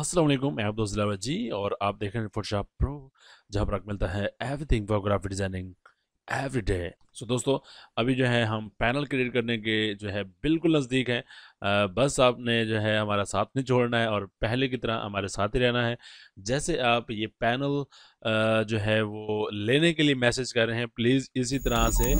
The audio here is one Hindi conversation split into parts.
अस्सलाम वालेकुम मैं अब्दुल दिलावर जी और आप देख रहे हैं फोटोशॉप प्रो जहाँ पर आपको मिलता है everything photography designing everyday so दोस्तों अभी जो है हम पैनल क्रिएट करने के जो है बिल्कुल नज़दीक हैं बस आपने जो है हमारा साथ नहीं छोड़ना है और पहले की तरह हमारे साथ ही रहना है जैसे आप ये पैनल जो है वो लेने के लिए मैसेज कर रहे हैं प्लीज़ इसी तरह से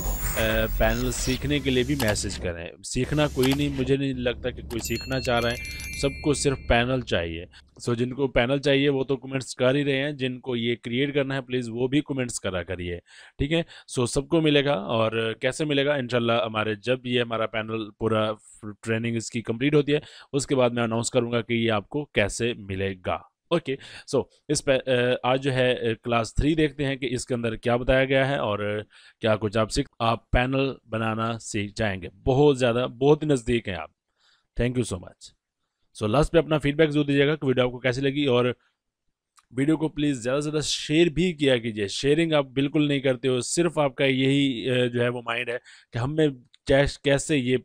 पैनल सीखने के लिए भी मैसेज करें सीखना कोई नहीं मुझे नहीं लगता कि कोई सीखना चाह रहा है सबको सिर्फ पैनल चाहिए सो so, जिनको पैनल चाहिए वो तो कमेंट्स कर ही रहे हैं जिनको ये क्रिएट करना है प्लीज़ वो भी कमेंट्स करा करिए ठीक है सो so, सबको मिलेगा और कैसे मिलेगा इनशाला हमारे जब ये हमारा पैनल पूरा ट्रेनिंग इसकी कंप्लीट होती है उसके बाद मैं अनाउंस करूंगा कि ये आपको कैसे मिलेगा ओके okay, सो so, इस पे आज जो है क्लास थ्री देखते हैं कि इसके अंदर क्या बताया गया है और क्या कुछ आप सीख आप पैनल बनाना सीख जाएंगे बहुत ज़्यादा बहुत ही नज़दीक हैं आप thank you so much so last पे अपना फीडबैक जरूर दीजिएगा कि वीडियो आपको कैसी लगी और वीडियो को प्लीज़ ज़्यादा से ज़्यादा शेयर भी किया कीजिए शेयरिंग आप बिल्कुल नहीं करते हो सिर्फ आपका यही जो है वो माइंड है कि हमें कैश कैसे ये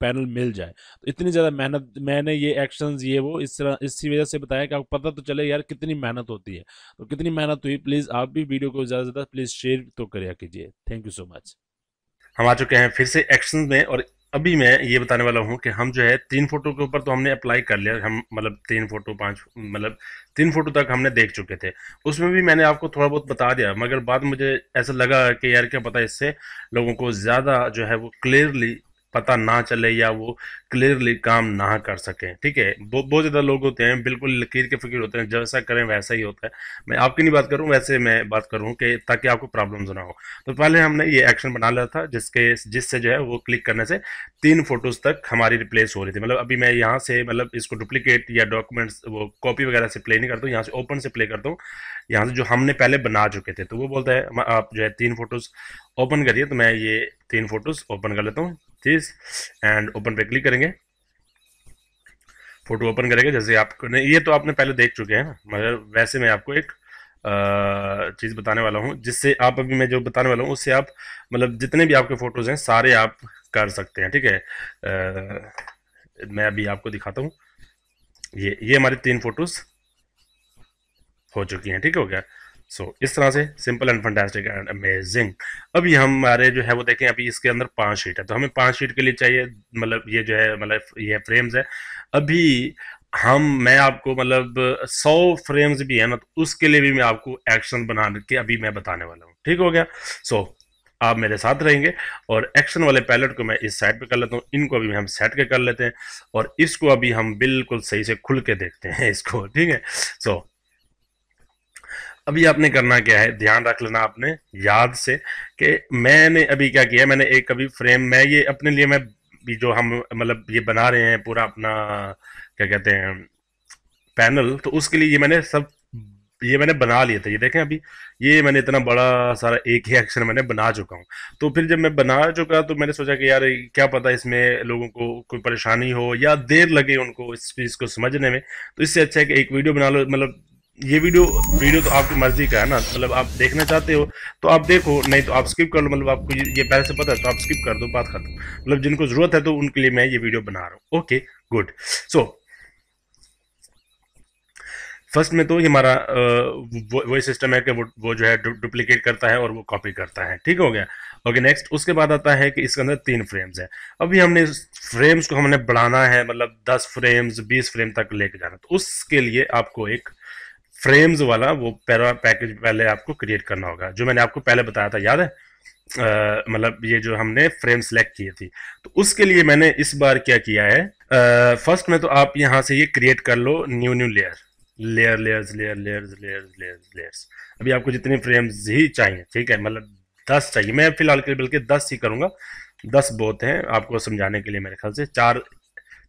पैनल मिल जाए तो इतनी ज़्यादा मेहनत मैंने ये एक्शंस ये वो इस तरह इसी वजह से बताया कि आपको पता तो चले यार कितनी मेहनत होती है तो कितनी मेहनत हुई प्लीज़ आप भी वीडियो को ज़्यादा से ज़्यादा प्लीज़ शेयर तो करा कीजिए थैंक यू सो मच हम आ चुके हैं फिर से एक्शन में और अभी मैं ये बताने वाला हूँ कि हम जो है तीन फोटो के ऊपर तो हमने अप्लाई कर लिया हम मतलब तीन फोटो पांच मतलब तीन फोटो तक हमने देख चुके थे उसमें भी मैंने आपको थोड़ा बहुत बता दिया मगर बाद मुझे ऐसा लगा कि यार क्या पता इससे लोगों को ज़्यादा जो है वो क्लियरली पता ना चले या वो क्लियरली काम ना कर सकें ठीक है बहुत ज़्यादा लोग होते हैं बिल्कुल लकीर के फकीर होते हैं जैसा करें वैसा ही होता है मैं आपकी नहीं बात करूँ वैसे मैं बात करूँ कि ताकि आपको प्रॉब्लम्स ना हो तो पहले हमने ये एक्शन बना लिया था जिसके जिससे जो है वो क्लिक करने से तीन फोटोज़ तक हमारी रिप्लेस हो रही थी मतलब अभी मैं यहाँ से मतलब इसको डुप्लीकेट या डॉक्यूमेंट्स वो कॉपी वगैरह से प्ले नहीं करता हूँ यहाँ से ओपन से प्ले करता हूँ यहाँ से जो हमने पहले बना चुके थे तो वो बोलता है आप जो है तीन फोटोज़ ओपन करिए तो मैं ये तीन फोटोज़ ओपन कर लेता हूँ चीज एंड ओपन पे क्लिक करेंगे फोटो ओपन करेगा जैसे आपको ये तो आपने पहले देख चुके हैं मगर वैसे मैं आपको एक चीज़ बताने वाला हूँ जिससे आप अभी मैं जो बताने वाला हूँ उससे आप मतलब जितने भी आपके फ़ोटोज़ हैं सारे आप कर सकते हैं ठीक है मैं अभी आपको दिखाता हूँ ये ये हमारे तीन फ़ोटोज़ हो चुकी हैं ठीक हो गया सो so, इस तरह से simple and fantastic and amazing अभी हमारे जो है वो देखें अभी इसके अंदर पांच शीट है तो हमें पांच शीट के लिए चाहिए मतलब ये जो है मतलब ये फ्रेम्स है अभी हम मैं आपको मतलब सौ फ्रेम्स भी है ना तो उसके लिए भी मैं आपको एक्शन बना के अभी मैं बताने वाला हूँ ठीक हो गया सो so, आप मेरे साथ रहेंगे और एक्शन वाले पैलेट को मैं इस साइड पे कर लेता हूँ इनको अभी हम सेट के कर लेते हैं और इसको अभी हम बिल्कुल सही से खुल के देखते हैं इसको ठीक है सो so, अभी आपने करना क्या है ध्यान रख लेना आपने याद से कि मैंने अभी क्या किया मैंने एक अभी फ्रेम मैं ये अपने लिए मैं जो हम मतलब ये बना रहे हैं पूरा अपना क्या कहते हैं पैनल तो उसके लिए ये मैंने सब ये मैंने बना लिया था ये देखें अभी ये मैंने इतना बड़ा सारा एक ही एक्शन मैंने बना चुका हूँ तो फिर जब मैं बना चुका तो मैंने सोचा कि यार क्या पता इसमें लोगों को कोई परेशानी हो या देर लगे उनको इस चीज़ को समझने में तो इससे अच्छा है कि एक वीडियो बना लो मतलब ये वीडियो वीडियो तो आपकी मर्जी का है ना मतलब आप देखना चाहते हो तो आप देखो नहीं तो आप स्किप कर लो मतलब आपको ये पहले से पता है तो आप स्किप कर दो बात खत्म मतलब जिनको जरूरत है तो उनके लिए मैं ये वीडियो बना रहा हूँ ओके गुड सो फर्स्ट में तो ये हमारा वही सिस्टम है कि वो वो जो है डुप्लीकेट करता है और वो कॉपी करता है ठीक हो गया ओके नेक्स्ट उसके बाद आता है कि इसके अंदर तीन फ्रेम्स हैं अभी हमने फ्रेम्स को हमने बढ़ाना है मतलब दस फ्रेम्स बीस फ्रेम तक लेके जाना तो उसके लिए आपको एक फ्रेम्स वाला वो पैरा पैकेज पहले आपको क्रिएट करना होगा जो मैंने आपको पहले बताया था याद है मतलब ये जो हमने फ्रेम सेलेक्ट किए थी तो उसके लिए मैंने इस बार क्या किया है फर्स्ट में तो आप यहाँ से ये क्रिएट कर लो new new layer layer layers layer layers layers layers layers अभी आपको जितने फ्रेम्स ही चाहिए ठीक है मतलब दस चाहिए मैं फिलहाल के बल्कि दस ही करूँगा दस बहुत हैं आपको समझाने के लिए मेरे ख्याल से चार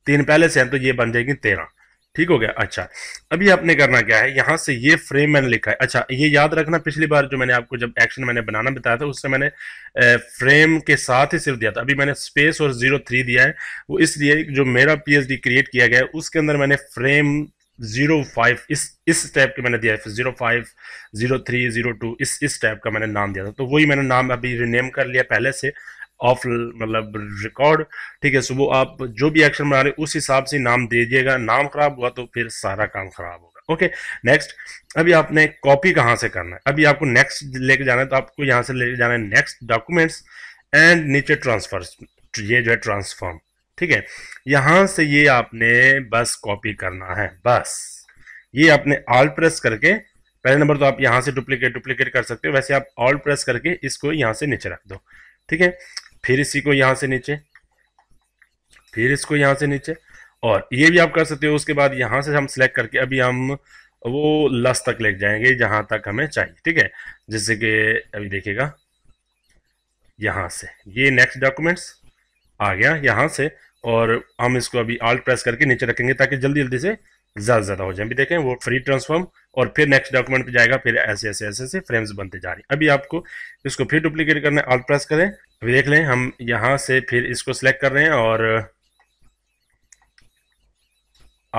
तीन पहले से हैं तो ये बन जाएगी तेरह ठीक हो गया अच्छा अभी आपने करना क्या है यहाँ से ये फ्रेम मैंने लिखा है अच्छा ये याद रखना पिछली बार जो मैंने आपको जब एक्शन मैंने बनाना बताया था उससे मैंने फ्रेम के साथ ही सिर्फ दिया था अभी मैंने स्पेस और जीरो थ्री दिया है वो इसलिए जो मेरा पीएचडी क्रिएट किया गया है उसके अंदर मैंने फ्रेम जीरो फाइव इस इस टाइप के मैंने दिया है zero five zero three zero two इस इस टाइप का मैंने नाम दिया था तो वही मैंने नाम अभी रिनेम कर लिया पहले से ऑफ मतलब रिकॉर्ड ठीक है सुबह आप जो भी एक्शन बना रहे उस हिसाब से नाम दे दीजिएगा नाम खराब हुआ तो फिर सारा काम खराब होगा ओके okay, नेक्स्ट अभी आपने कॉपी कहाँ से करना है अभी आपको नेक्स्ट लेके जाना है तो आपको यहाँ से लेके जाना है नेक्स्ट डॉक्यूमेंट्स एंड नीचे ट्रांसफर ये जो है ट्रांसफॉर्म ठीक है यहां से ये आपने बस कॉपी करना है बस ये आपने ऑल प्रेस करके पहले नंबर तो आप यहां से डुप्लीकेट डुप्लीकेट कर सकते हो वैसे आप ऑल प्रेस करके इसको यहां से नीचे रख दो ठीक है फिर इसी को यहां से नीचे फिर इसको यहां से नीचे और ये भी आप कर सकते हो उसके बाद यहां से हम सिलेक्ट करके अभी हम वो लस तक ले जाएंगे जहां तक हमें चाहिए ठीक है जैसे कि अभी देखिएगा यहां से ये नेक्स्ट डॉक्यूमेंट्स आ गया यहां से और हम इसको अभी आल्ट प्रेस करके नीचे रखेंगे ताकि जल्दी जल्दी से ज़्यादा ज़्यादा हो जाए अभी देखें वो फ्री ट्रांसफॉर्म और फिर नेक्स्ट डॉक्यूमेंट पे जाएगा फिर ऐसे ऐसे ऐसे ऐसे फ्रेम्स बनते जा रहे हैं अभी आपको इसको फिर डुप्लीकेट करना आल्ट प्रेस करें अभी देख लें हम यहां से फिर इसको सिलेक्ट कर रहे हैं और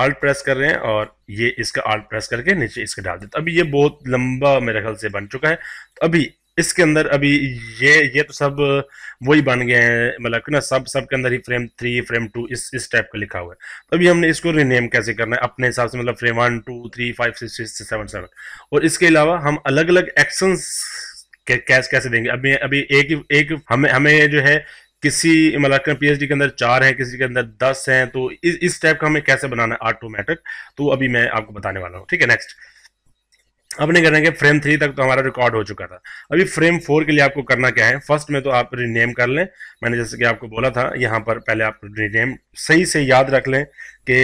आल्ट प्रेस कर रहे हैं और ये इसका आल्ट प्रेस करके नीचे इसके डाल देते अभी ये बहुत लंबा मेरे ख्याल से बन चुका है तो अभी इसके अंदर अभी ये ये तो सब वही बन गए हैं मतलब कि ना सब सब के अंदर ही फ्रेम थ्री फ्रेम टू इस इस टाइप का लिखा हुआ है तो अभी हमने इसको रीनेम कैसे करना है अपने हिसाब से मतलब frame one two three five six six seven seven और इसके अलावा हम अलग अलग एक्शंस कैश कैसे देंगे अभी अभी एक एक हमें हमें जो है किसी मलाकन मतलब पीएचडी के अंदर चार हैं किसी के अंदर दस हैं तो इस इस टाइप का हमें कैसे बनाना है ऑटोमेटिक तो अभी मैं आपको बताने वाला हूँ ठीक है नेक्स्ट अपने करना है फ्रेम थ्री तक तो हमारा रिकॉर्ड हो चुका था अभी फ्रेम फोर के लिए आपको करना क्या है फर्स्ट में तो आप रिनेम कर लें मैंने जैसे कि आपको बोला था यहाँ पर पहले आप रिनेम सही से याद रख लें कि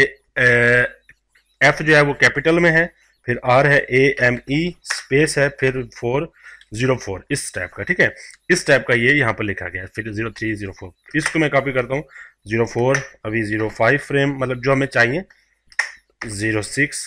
एफ जो है वो कैपिटल में है फिर आर है ए एम ई स्पेस है फिर फोर जीरो फोर इस टाइप का ठीक है इस टाइप का ये यहाँ पर लिखा गया है फिर जीरो थ्री जीरो फोर इसको मैं कॉपी करता हूँ जीरो फोर अभी जीरो फाइव फ्रेम मतलब जो हमें चाहिए जीरो सिक्स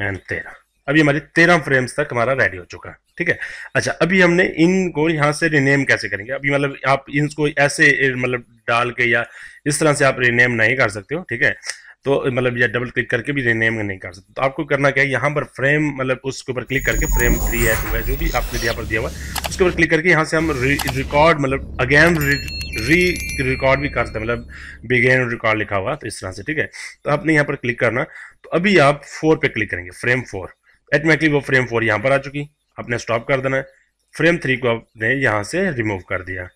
एंड तेरह अभी हमारे तेरह फ्रेम्स तक हमारा रेडी हो चुका है ठीक है अच्छा अभी हमने इनको यहाँ से रिनेम कैसे करेंगे अभी मतलब आप इनको ऐसे मतलब डाल के या इस तरह से आप रिनेम नहीं कर सकते हो ठीक है तो मतलब या डबल क्लिक करके भी रिनेम नहीं कर सकते तो आपको करना क्या है यहाँ पर फ्रेम मतलब उसके ऊपर क्लिक करके फ्रेम थ्री है टू है जो भी आपने यहाँ पर दिया हुआ उसके ऊपर क्लिक करके यहाँ से हम रिकॉर्ड मतलब अगेन री रिकॉर्ड भी कर सकते हैं मतलब बिगेन रिकॉर्ड लिखा हुआ तो इस तरह से ठीक है तो आपने यहाँ पर क्लिक करना तो अभी आप फोर पे क्लिक करेंगे फ्रेम फोर एटमेटिकली वो फ्रेम फोर यहाँ पर आ चुकी आपने स्टॉप कर देना है फ्रेम थ्री को आपने यहाँ से रिमूव कर दिया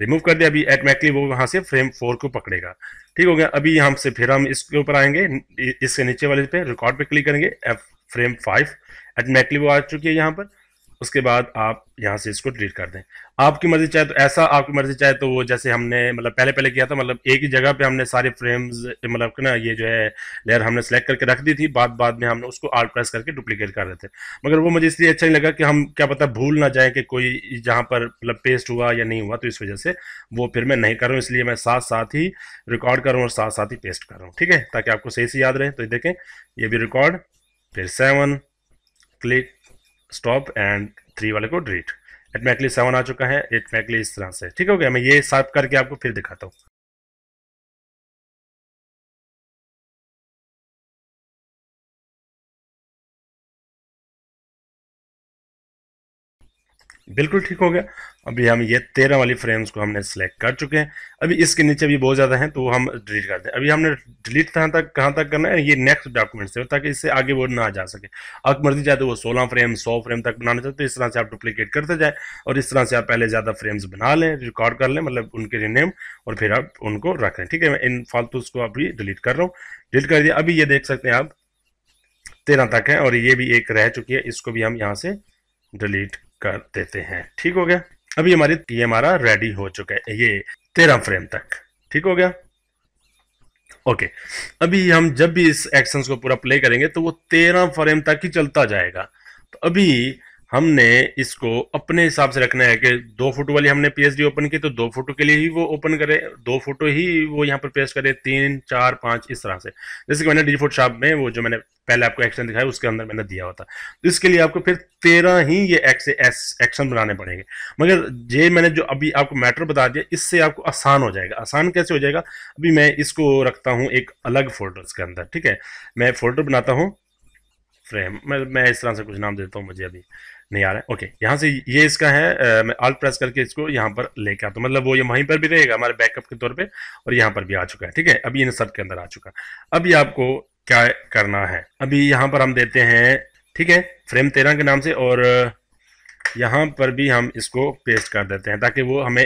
रिमूव कर दिया अभी एटमेटिकली वो वहाँ से फ्रेम फोर को पकड़ेगा ठीक हो गया अभी यहाँ से फिर हम इसके ऊपर आएंगे इसके नीचे वाले पे रिकॉर्ड पे क्लिक करेंगे एफ फ्रेम फाइव एटमेटिकली वो आ चुकी है यहाँ पर उसके बाद आप यहाँ से इसको डिलीट कर दें आपकी मर्जी चाहे तो ऐसा आपकी मर्जी चाहे तो वो जैसे हमने मतलब पहले पहले किया था मतलब एक ही जगह पे हमने सारे फ्रेम्स मतलब ना ये जो है लेयर हमने सेलेक्ट करके रख दी थी बाद बाद में हमने उसको आर्ट प्रेस करके डुप्लीकेट कर रहे थे मगर वो मुझे इसलिए अच्छा नहीं लगा कि हम क्या पता भूल ना जाए कि कोई जहाँ पर मतलब पेस्ट हुआ या नहीं हुआ तो इस वजह से वो फिर मैं नहीं करूँ इसलिए मैं साथ साथ ही रिकॉर्ड करूँ और साथ साथ ही पेस्ट कर रहा हूँ ठीक है ताकि आपको सही से याद रहे तो देखें ये भी रिकॉर्ड फिर seven click stop and three वाले को डिलीट एटमैकली सेवन आ चुका है एटमेटली इस तरह से ठीक हो गया मैं ये साफ करके आपको फिर दिखाता हूँ बिल्कुल ठीक हो गया अभी हम ये तेरह वाली फ्रेम्स को हमने सेलेक्ट कर चुके हैं अभी इसके नीचे भी बहुत ज़्यादा हैं तो हम डिलीट कर दें अभी हमने डिलीट कहाँ तक कहाँ तक करना है ये नेक्स्ट डॉक्यूमेंट से ताकि इससे आगे वो ना जा सके अगर मर्जी चाहते तो वो सोलह फ्रेम सौ फ्रेम तक बनाना चाहते तो इस तरह से आप डुप्लीकेट करते जाए और इस तरह से आप पहले ज़्यादा फ्रेम्स बना लें रिकॉर्ड कर लें मतलब उनके रिनेम और फिर आप उनको रख लें ठीक है मैं इन फालतू को अभी डिलीट कर रहा हूँ डिलीट कर दिया अभी ये देख सकते हैं आप तेरह तक है और ये भी एक रह चुकी है इसको भी हम यहाँ से डिलीट कर देते हैं ठीक हो गया अभी हमारी ये हमारा रेडी हो चुका है ये तेरह फ्रेम तक ठीक हो गया ओके अभी हम जब भी इस एक्शन को पूरा प्ले करेंगे तो वो तेरह फ्रेम तक ही चलता जाएगा तो अभी हमने इसको अपने हिसाब से रखना है कि दो फोटो वाली हमने पीएचडी ओपन की तो दो फोटो के लिए ही वो ओपन करे दो फोटो ही वो यहाँ पर पेस्ट करे तीन चार पांच इस तरह से जैसे कि मैंने डी शॉप में वो जो मैंने पहले आपको एक्शन दिखाया उसके अंदर मैंने दिया होता तो इसके लिए आपको फिर तेरह ही ये एक्स एस एक्शन बनाने पड़ेंगे मगर ये मैंने जो अभी आपको मैटर बता दिया इससे आपको आसान हो जाएगा आसान कैसे हो जाएगा अभी मैं इसको रखता हूँ एक अलग फोल्डर के अंदर ठीक है मैं फोल्डर बनाता हूँ फ्रेम मैं मैं इस तरह से कुछ नाम देता हूँ मुझे अभी नहीं आ रहा है ओके यहाँ से ये इसका है मैं आल प्रेस करके इसको यहाँ पर लेकर तो मतलब वो ये वहीं पर भी रहेगा हमारे बैकअप के तौर पे और यहाँ पर भी आ चुका है ठीक है अभी इन सब के अंदर आ चुका अभी आपको क्या करना है अभी यहाँ पर हम देते हैं ठीक है फ्रेम तेरह के नाम से और यहाँ पर भी हम इसको पेस्ट कर देते हैं ताकि वो हमें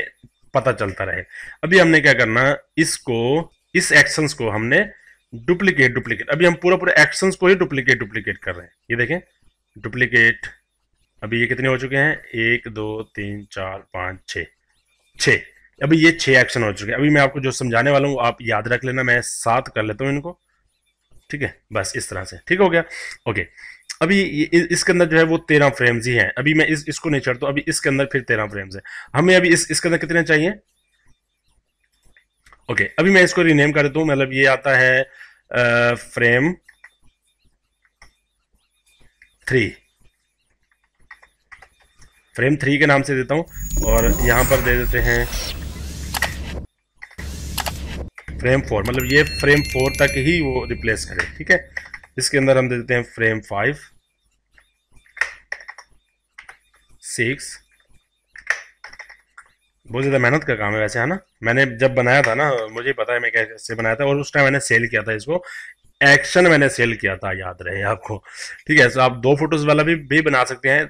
पता चलता रहे अभी हमने क्या करना इसको इस एक्शन को हमने डुप्लीकेट डुप्लीकेट अभी हम पूरा पूरा एक्शन को ही डुप्लीकेट डुप्लीकेट कर रहे हैं ये देखें डुप्लीकेट अभी ये कितने हो चुके हैं एक दो तीन चार पाँच छ छ अभी ये छह एक्शन हो चुके हैं अभी मैं आपको जो समझाने वाला हूँ आप याद रख लेना मैं सात कर लेता हूँ इनको ठीक है बस इस तरह से ठीक हो गया ओके अभी इसके अंदर जो है वो तेरह फ्रेम्स ही हैं अभी मैं इस इसको नहीं चढ़ता अभी इसके अंदर फिर तेरह फ्रेम्स हैं हमें अभी इस इसके अंदर कितने चाहिए ओके अभी मैं इसको रीनेम कर देता हूँ मतलब ये आता है आ, फ्रेम थ्री फ्रेम थ्री के नाम से देता हूँ और यहाँ पर दे देते हैं फ्रेम फोर मतलब ये फ्रेम फोर तक ही वो रिप्लेस करे ठीक है इसके अंदर हम दे देते हैं फ्रेम फाइव सिक्स बहुत ज़्यादा मेहनत का काम है वैसे है ना मैंने जब बनाया था ना मुझे पता है मैं कैसे बनाया था और उस टाइम मैंने सेल किया था इसको एक्शन मैंने सेल किया था याद रहे आपको ठीक है सो आप दो फोटोज वाला भी भी बना सकते हैं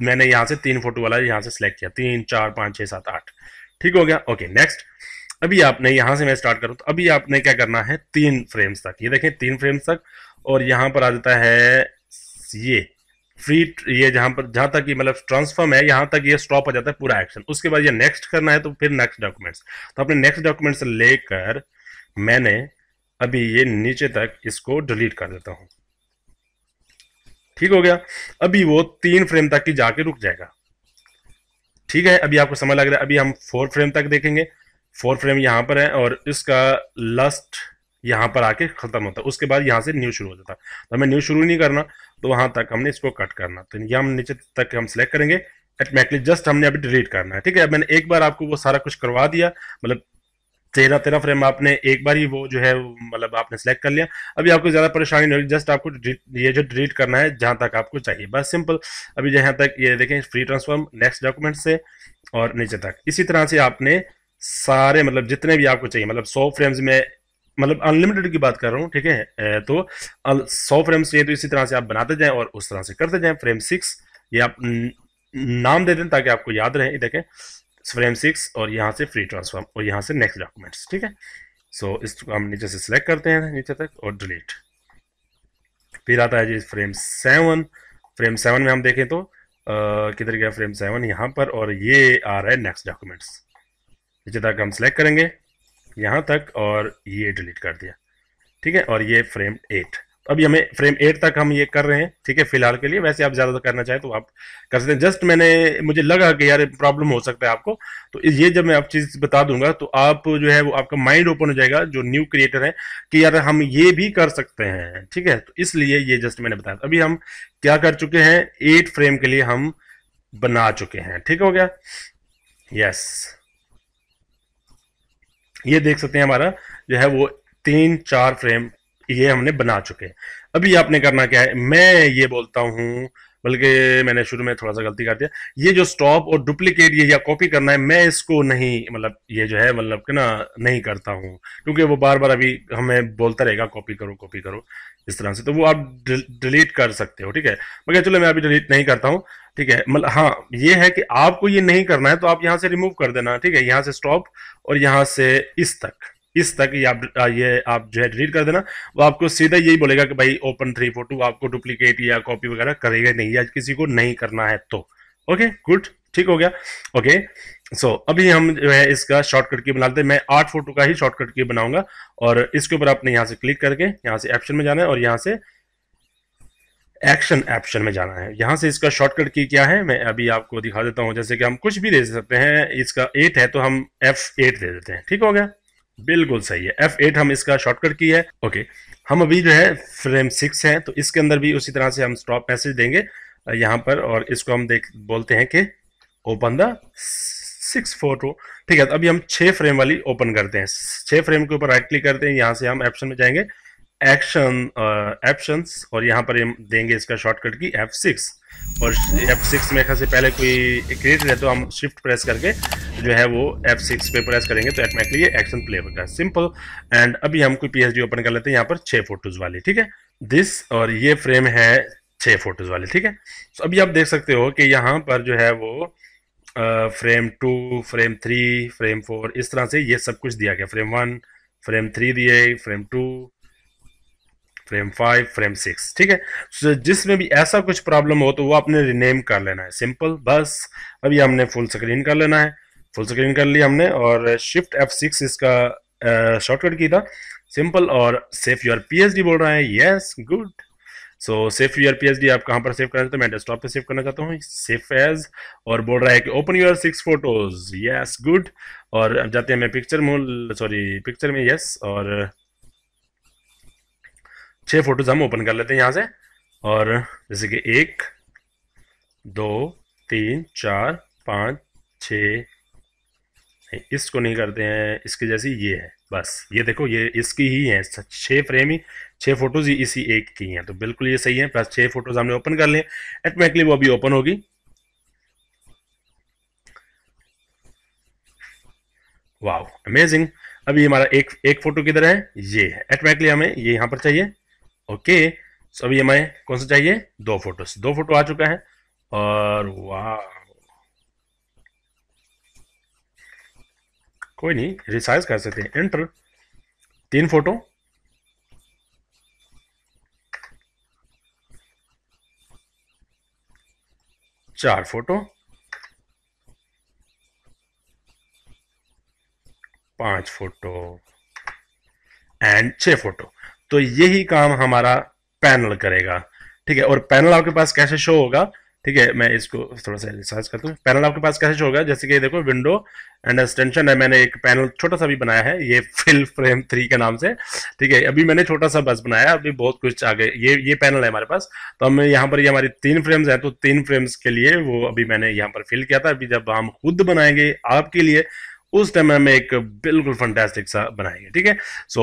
मैंने यहाँ से तीन फोटो वाला यहाँ से सिलेक्ट किया तीन चार पाँच छः सात आठ ठीक हो गया ओके नेक्स्ट अभी आपने यहाँ से मैं स्टार्ट करूँ तो अभी आपने क्या करना है तीन फ्रेम्स तक ये देखें तीन फ्रेम्स तक और यहाँ पर आ जाता है ये फ्री ये जहाँ पर जहाँ तक ये मतलब ट्रांसफॉर्म है यहाँ तक ये स्टॉप हो जाता है पूरा एक्शन उसके बाद ये नेक्स्ट करना है तो फिर नेक्स्ट डॉक्यूमेंट्स तो अपने नेक्स्ट डॉक्यूमेंट्स लेकर मैंने अभी ये नीचे तक इसको डिलीट कर देता हूँ ठीक हो गया अभी वो तीन फ्रेम तक ही जाके रुक जाएगा ठीक है अभी आपको समझ लग रहा है अभी हम फोर फ्रेम तक देखेंगे फोर फ्रेम यहां पर है और इसका लास्ट यहां पर आके ख़त्म होता है उसके बाद यहां से न्यू शुरू हो जाता है तो हमें न्यू शुरू नहीं करना तो वहां तक हमने इसको कट करना तो ये हम नीचे तक हम सिलेक्ट करेंगे एटमेटली जस्ट हमने अभी डिलीट करना है ठीक है अब मैंने एक बार आपको वो सारा कुछ करवा दिया मतलब तेरह तेरह फ्रेम आपने एक बार ही वो जो है मतलब आपने सेलेक्ट कर लिया अभी आपको ज़्यादा परेशानी नहीं होगी जस्ट आपको ये जो डिलीट करना है जहाँ तक आपको चाहिए बस सिंपल अभी जहाँ तक ये देखें फ्री ट्रांसफॉर्म नेक्स्ट डॉक्यूमेंट से और नीचे तक इसी तरह से आपने सारे मतलब जितने भी आपको चाहिए मतलब सौ फ्रेम्स में मतलब अनलिमिटेड की बात कर रहा हूँ ठीक है तो सौ फ्रेम्स चाहिए तो इसी तरह से आप बनाते जाए और उस तरह से करते जाए फ्रेम सिक्स ये आप नाम दे दें ताकि आपको याद रहे देखें फ्रेम सिक्स और यहाँ से फ्री ट्रांसफॉर्म और यहाँ से नेक्स्ट डॉक्यूमेंट्स ठीक है सो so, इसको हम नीचे से सिलेक्ट करते हैं नीचे तक और डिलीट फिर आता है जी फ्रेम सेवन फ्रेम सेवन में हम देखें तो किधर गया फ्रेम सेवन यहाँ पर और ये आ रहा है नेक्स्ट डॉक्यूमेंट्स नीचे तक हम सेलेक्ट करेंगे यहाँ तक और ये डिलीट कर दिया ठीक है और ये फ्रेम एट अभी हमें फ्रेम एट तक हम ये कर रहे हैं ठीक है फिलहाल के लिए वैसे आप ज़्यादा करना चाहें तो आप कर सकते हैं जस्ट मैंने मुझे लगा कि यार प्रॉब्लम हो सकता है आपको तो ये जब मैं आप चीज़ बता दूंगा तो आप जो है वो आपका माइंड ओपन हो जाएगा जो न्यू क्रिएटर है कि यार हम ये भी कर सकते हैं ठीक है तो इसलिए ये जस्ट मैंने बताया अभी हम क्या कर चुके हैं एट फ्रेम के लिए हम बना चुके हैं ठीक हो गया यस ये देख सकते हैं हमारा जो है वो तीन चार फ्रेम कि ये हमने बना चुके हैं अभी आपने करना क्या है मैं ये बोलता हूं बल्कि मैंने शुरू में थोड़ा सा गलती कर दिया ये जो स्टॉप और डुप्लीकेट ये या कॉपी करना है मैं इसको नहीं मतलब ये जो है मतलब कि ना नहीं करता हूँ क्योंकि वो बार बार अभी हमें बोलता रहेगा कॉपी करो कॉपी करो इस तरह से तो वो आप डिलीट कर सकते हो ठीक है मगर चलो मैं अभी डिलीट नहीं करता हूँ ठीक है मतलब हाँ ये है कि आपको ये नहीं करना है तो आप यहाँ से रिमूव कर देना ठीक है यहाँ से स्टॉप और यहाँ से इस तक इस तक ये आप ये आप जो है डिलीट कर देना वो आपको सीधा यही बोलेगा कि भाई ओपन थ्री फोर टू आपको डुप्लीकेट या कॉपी वगैरह करेगा नहीं या किसी को नहीं करना है तो ओके गुड ठीक हो गया ओके सो so, अभी हम जो है इसका शॉर्टकट की बनाते हैं मैं आठ फोटो का ही शॉर्टकट की बनाऊंगा और इसके ऊपर आपने यहाँ से क्लिक करके यहाँ से ऑप्शन में जाना है और यहाँ से एक्शन ऑप्शन में जाना है यहाँ से इसका शॉर्टकट की क्या है मैं अभी आपको दिखा देता हूँ जैसे कि हम कुछ भी दे सकते हैं इसका एट है तो हम एफ एट दे देते हैं ठीक हो गया बिल्कुल सही है एफ एट हम इसका शॉर्टकट की है ओके हम अभी जो है फ्रेम सिक्स है तो इसके अंदर भी उसी तरह से हम स्टॉप मैसेज देंगे यहाँ पर और इसको हम देख बोलते हैं कि ओपन द सिक्स फोटो ठीक है तो अभी हम छह फ्रेम वाली ओपन करते हैं छह फ्रेम के ऊपर राइट क्लिक करते हैं यहाँ से हम ऑप्शन में जाएंगे एक्शन एप्शन और यहाँ पर हम देंगे इसका शॉर्टकट की एफ सिक्स और F6 में से पहले कोई क्रिएट है तो हम शिफ्ट प्रेस करके जो है वो F6 पे प्रेस करेंगे तो ये एक्शन प्ले होगा सिंपल एंड अभी हम कोई पी ओपन कर लेते हैं यहाँ पर छः फोटोज़ वाली ठीक है दिस और ये फ्रेम है छः फोटोज़ वाली ठीक है तो अभी आप देख सकते हो कि यहाँ पर जो है वो frame two frame three frame four इस तरह से ये सब कुछ दिया गया फ्रेम वन फ्रेम थ्री दिए frame two frame five frame six ठीक है so, तो जिसमें भी ऐसा कुछ प्रॉब्लम हो तो वो आपने रिनेम कर लेना है सिंपल बस अभी हमने फुल स्क्रीन कर लेना है फुल स्क्रीन कर लिया हमने और शिफ्ट एफ सिक्स इसका शॉर्टकट की था सिंपल और सेफ यूर पी बोल रहा है yes good so save your P आप कहाँ पर सेव करना चाहते हैं मैं डेस्कटॉप पे सेव करना चाहता हूँ सेफ एज और बोल रहा है कि open your six photos yes good और जाते हैं मैं पिक्चर मोल सॉरी पिक्चर में यस yes, और छह फोटोज़ हम ओपन कर लेते हैं यहां से और जैसे कि एक दो तीन चार पाँच छ इसको नहीं करते हैं इसके जैसी ये है बस ये देखो ये इसकी ही है छह फ्रेम ही छह फोटोज़ ही इसी एक की हैं तो बिल्कुल ये सही है प्लस छह फोटोज़ हमने ओपन कर लिए एटमेटिकली वो अभी ओपन होगी वाह अमेजिंग अभी हमारा एक एक फ़ोटो किधर है ये है एटमेटिकली हमें ये यहां पर चाहिए ओके सो अभी हमें कौन सा चाहिए दो फोटो दो फोटो आ चुका है और वाह कोई नहीं रिसाइज कर सकते हैं एंटर तीन फोटो चार फोटो पांच फोटो एंड छह फोटो तो यही काम हमारा पैनल करेगा ठीक है और पैनल आपके पास कैसे शो होगा ठीक है मैं इसको थोड़ा सा करता हूँ पैनल आपके पास कैसे शो होगा जैसे कि देखो विंडो एंड एक्सटेंशन है मैंने एक पैनल छोटा सा भी बनाया है ये फिल फ्रेम थ्री के नाम से ठीक है अभी मैंने छोटा सा बस बनाया अभी बहुत कुछ आगे ये ये पैनल है हमारे पास तो हम यहाँ पर ये हमारी तीन फ्रेम्स हैं तो तीन फ्रेम्स के लिए वो अभी मैंने यहाँ पर फिल किया था अभी जब हम खुद बनाएंगे आपके लिए उस टाइम में एक बिल्कुल फंटेस्टिक सा बनाएंगे ठीक है सो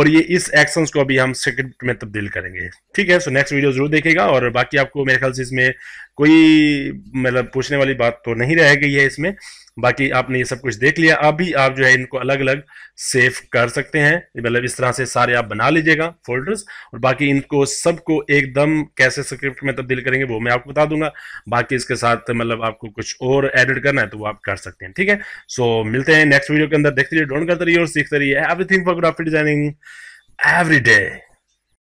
और ये इस एक्शंस को अभी हम स्क्रिप्ट में तब्दील करेंगे ठीक है सो नेक्स्ट वीडियो जरूर देखेगा और बाकी आपको मेरे ख्याल से इसमें कोई मतलब पूछने वाली बात तो नहीं रह गई है इसमें बाकी आपने ये सब कुछ देख लिया अभी आप जो है इनको अलग अलग सेव कर सकते हैं मतलब इस तरह से सारे आप बना लीजिएगा फोल्डर्स और बाकी इनको सबको एकदम कैसे स्क्रिप्ट में तब्दील करेंगे वो मैं आपको बता दूंगा बाकी इसके साथ मतलब आपको कुछ और एडिट करना है तो वो आप कर सकते हैं ठीक है सो मिलते हैं नेक्स्ट वीडियो के अंदर देखते रहिए डोंट करते रहिए और सीखते रहिए everything for graphic designing every day